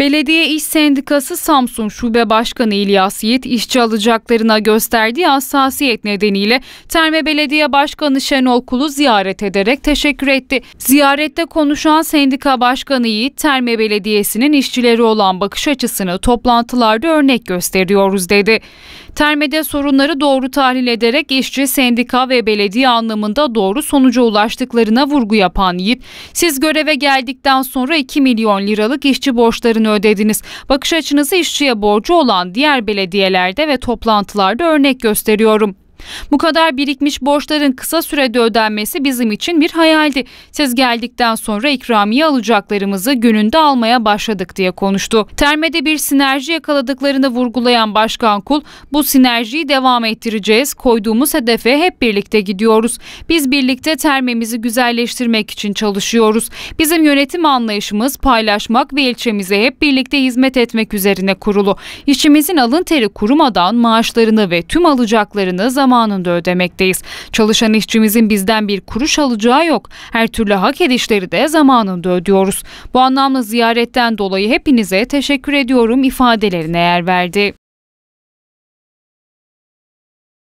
Belediye İş Sendikası Samsun Şube Başkanı İlyas Yiğit işçi alacaklarına gösterdiği hassasiyet nedeniyle Terme Belediye Başkanı Şenol Kul'u ziyaret ederek teşekkür etti. Ziyarette konuşan sendika başkanı Yiğit Terme Belediyesi'nin işçileri olan bakış açısını toplantılarda örnek gösteriyoruz dedi. Termede sorunları doğru tahlil ederek işçi, sendika ve belediye anlamında doğru sonuca ulaştıklarına vurgu yapan Yiğit, siz göreve geldikten sonra 2 milyon liralık işçi borçlarını ödediniz. Bakış açınızı işçiye borcu olan diğer belediyelerde ve toplantılarda örnek gösteriyorum bu kadar birikmiş borçların kısa sürede ödenmesi bizim için bir hayaldi. Siz geldikten sonra ikramiye alacaklarımızı gününde almaya başladık diye konuştu. Termede bir sinerji yakaladıklarını vurgulayan Başkan Kul, bu sinerjiyi devam ettireceğiz. Koyduğumuz hedefe hep birlikte gidiyoruz. Biz birlikte termemizi güzelleştirmek için çalışıyoruz. Bizim yönetim anlayışımız paylaşmak ve ilçemize hep birlikte hizmet etmek üzerine kurulu. İşimizin alın teri kurumadan maaşlarını ve tüm alacaklarını zaman zamanında ödemekteyiz. Çalışan işçimizin bizden bir kuruş alacağı yok. Her türlü hak edişleri de zamanında ödüyoruz. Bu anlamda ziyaretten dolayı hepinize teşekkür ediyorum ifadelerine yer verdi.